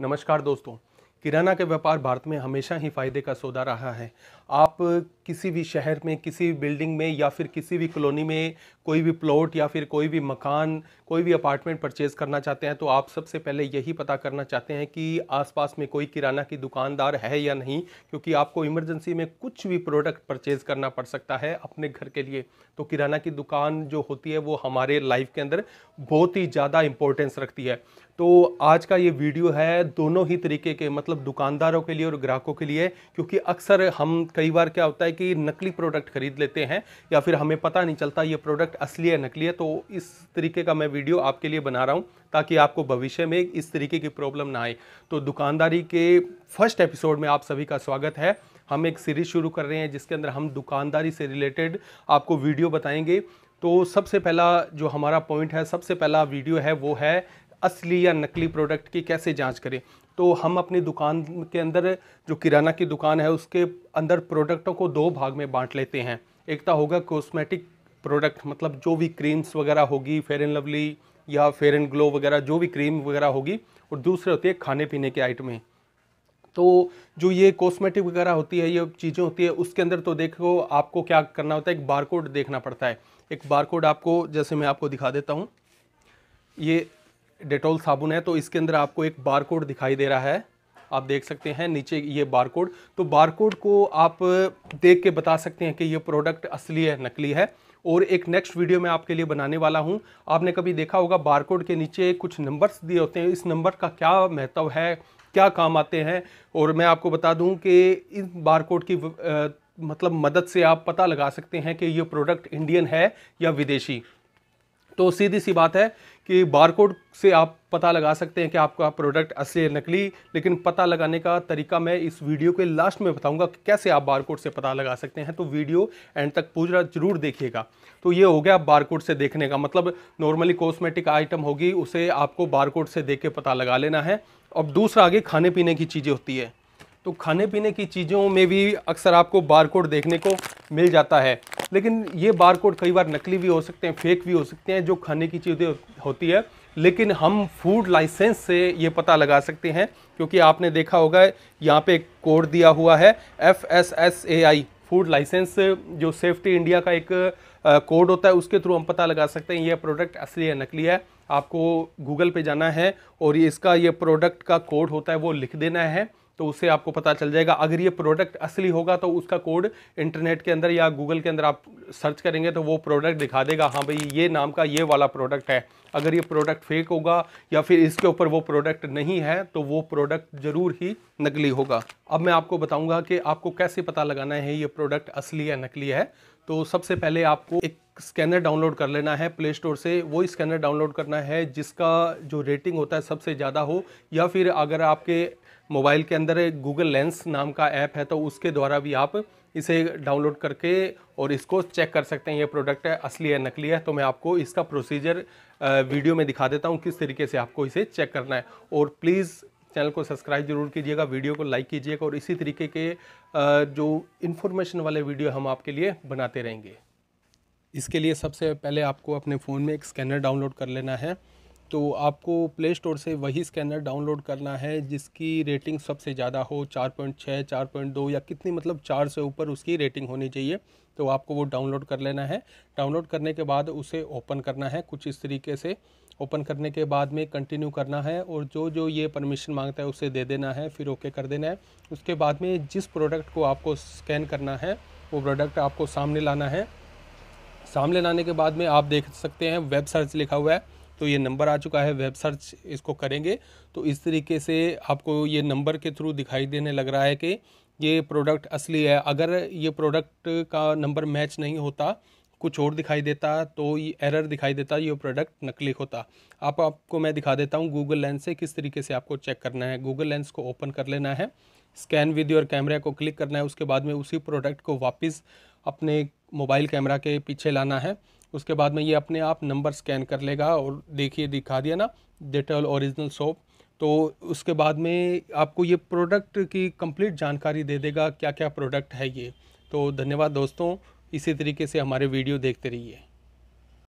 नमस्कार दोस्तों किराना का व्यापार भारत में हमेशा ही फ़ायदे का सौदा रहा है आप किसी भी शहर में किसी भी बिल्डिंग में या फिर किसी भी कॉलोनी में कोई भी प्लॉट या फिर कोई भी मकान कोई भी अपार्टमेंट परचेज़ करना चाहते हैं तो आप सबसे पहले यही पता करना चाहते हैं कि आसपास में कोई किराना की दुकानदार है या नहीं क्योंकि आपको इमरजेंसी में कुछ भी प्रोडक्ट परचेज़ करना पड़ सकता है अपने घर के लिए तो किराना की दुकान जो होती है वो हमारे लाइफ के अंदर बहुत ही ज़्यादा इंपॉर्टेंस रखती है तो आज का ये वीडियो है दोनों ही तरीके के मतलब मतलब दुकानदारों के लिए और ग्राहकों के लिए क्योंकि अक्सर हम कई बार क्या होता है कि नकली प्रोडक्ट खरीद लेते हैं या फिर हमें पता नहीं चलता ये प्रोडक्ट असली है नकली है तो इस तरीके का मैं वीडियो आपके लिए बना रहा हूँ ताकि आपको भविष्य में इस तरीके की प्रॉब्लम ना आए तो दुकानदारी के फर्स्ट एपिसोड में आप सभी का स्वागत है हम एक सीरीज़ शुरू कर रहे हैं जिसके अंदर हम दुकानदारी से रिलेटेड आपको वीडियो बताएंगे तो सबसे पहला जो हमारा पॉइंट है सबसे पहला वीडियो है वो है असली या नकली प्रोडक्ट की कैसे जांच करें तो हम अपनी दुकान के अंदर जो किराना की दुकान है उसके अंदर प्रोडक्टों को दो भाग में बांट लेते हैं एक तो होगा कॉस्मेटिक प्रोडक्ट मतलब जो भी क्रीम्स वगैरह होगी फेयर एंड लवली या फेयर एंड ग्लो वगैरह जो भी क्रीम वगैरह होगी और दूसरे होती है खाने पीने के आइटमें तो जो ये कॉस्मेटिक वगैरह होती है ये चीज़ें होती है उसके अंदर तो देखो आपको क्या करना होता है एक बारकोड देखना पड़ता है एक बारकोड आपको जैसे मैं आपको दिखा देता हूँ ये डेटोल साबुन है तो इसके अंदर आपको एक बारकोड दिखाई दे रहा है आप देख सकते हैं नीचे ये बारकोड तो बारकोड को आप देख के बता सकते हैं कि ये प्रोडक्ट असली है नकली है और एक नेक्स्ट वीडियो में आपके लिए बनाने वाला हूँ आपने कभी देखा होगा बारकोड के नीचे कुछ नंबर्स दिए होते हैं इस नंबर का क्या महत्व है क्या काम आते हैं और मैं आपको बता दूँ कि इन कोड की आ, मतलब मदद से आप पता लगा सकते हैं कि ये प्रोडक्ट इंडियन है या विदेशी तो सीधी सी बात है कि बारकोड से आप पता लगा सकते हैं कि आपका प्रोडक्ट असली है नकली लेकिन पता लगाने का तरीका मैं इस वीडियो के लास्ट में बताऊंगा कि कैसे आप बारकोड से पता लगा सकते हैं तो वीडियो एंड तक पूरा जरूर देखिएगा तो ये हो गया बारकोड से देखने का मतलब नॉर्मली कॉस्मेटिक आइटम होगी उसे आपको बारकोड से देख के पता लगा लेना है अब दूसरा आगे खाने पीने की चीज़ें होती है तो खाने पीने की चीज़ों में भी अक्सर आपको बारकोड देखने को मिल जाता है लेकिन ये बार कोड कई बार नकली भी हो सकते हैं फेक भी हो सकते हैं जो खाने की चीज़ें होती है लेकिन हम फूड लाइसेंस से ये पता लगा सकते हैं क्योंकि आपने देखा होगा यहाँ पे एक कोड दिया हुआ है F S S A I food licence जो सेफ्टी इंडिया का एक कोड होता है उसके थ्रू हम पता लगा सकते हैं ये प्रोडक्ट असली है नकली है आपको गूगल पे जाना है और ये इसका ये प्रोडक्ट का कोड होता है वो लिख देना है तो उससे आपको पता चल जाएगा अगर ये प्रोडक्ट असली होगा तो उसका कोड इंटरनेट के अंदर या गूगल के अंदर आप सर्च करेंगे तो वो प्रोडक्ट दिखा देगा हाँ भाई ये नाम का ये वाला प्रोडक्ट है अगर ये प्रोडक्ट फेक होगा या फिर इसके ऊपर वो प्रोडक्ट नहीं है तो वो प्रोडक्ट ज़रूर ही नकली होगा अब मैं आपको बताऊँगा कि आपको कैसे पता लगाना है ये प्रोडक्ट असली या नकली है तो सबसे पहले आपको एक स्कैनर डाउनलोड कर लेना है प्ले स्टोर से वो स्कैनर डाउनलोड करना है जिसका जो रेटिंग होता है सबसे ज़्यादा हो या फिर अगर आपके मोबाइल के अंदर गूगल लेंस नाम का ऐप है तो उसके द्वारा भी आप इसे डाउनलोड करके और इसको चेक कर सकते हैं ये प्रोडक्ट है असली है नकली है तो मैं आपको इसका प्रोसीजर वीडियो में दिखा देता हूँ किस तरीके से आपको इसे चेक करना है और प्लीज़ चैनल को सब्सक्राइब जरूर कीजिएगा वीडियो को लाइक कीजिएगा और इसी तरीके के जो इन्फॉर्मेशन वाले वीडियो हम आपके लिए बनाते रहेंगे इसके लिए सबसे पहले आपको अपने फ़ोन में एक स्कैनर डाउनलोड कर लेना है तो आपको प्ले स्टोर से वही स्कैनर डाउनलोड करना है जिसकी रेटिंग सबसे ज़्यादा हो चार पॉइंट छः चार पॉइंट दो या कितनी मतलब चार से ऊपर उसकी रेटिंग होनी चाहिए तो आपको वो डाउनलोड कर लेना है डाउनलोड करने के बाद उसे ओपन करना है कुछ इस तरीके से ओपन करने के बाद में कंटिन्यू करना है और जो जो ये परमिशन मांगता है उसे दे देना है फिर ओके कर देना है उसके बाद में जिस प्रोडक्ट को आपको स्कैन करना है वो प्रोडक्ट आपको सामने लाना है सामने लाने के बाद में आप देख सकते हैं वेब सर्च लिखा हुआ है तो ये नंबर आ चुका है वेब सर्च इसको करेंगे तो इस तरीके से आपको ये नंबर के थ्रू दिखाई देने लग रहा है कि ये प्रोडक्ट असली है अगर ये प्रोडक्ट का नंबर मैच नहीं होता कुछ और दिखाई देता तो ये एरर दिखाई देता ये प्रोडक्ट नकली होता आप आपको मैं दिखा देता हूँ गूगल लेंस से किस तरीके से आपको चेक करना है गूगल लेंस को ओपन कर लेना है स्कैन विद योर कैमरा को क्लिक करना है उसके बाद में उसी प्रोडक्ट को वापस अपने मोबाइल कैमरा के पीछे लाना है उसके बाद में ये अपने आप नंबर स्कैन कर लेगा और देखिए दिखा दिया ना डिटेल ओरिजिनल शॉप तो उसके बाद में आपको ये प्रोडक्ट की कंप्लीट जानकारी दे देगा क्या क्या प्रोडक्ट है ये तो धन्यवाद दोस्तों इसी तरीके से हमारे वीडियो देखते रहिए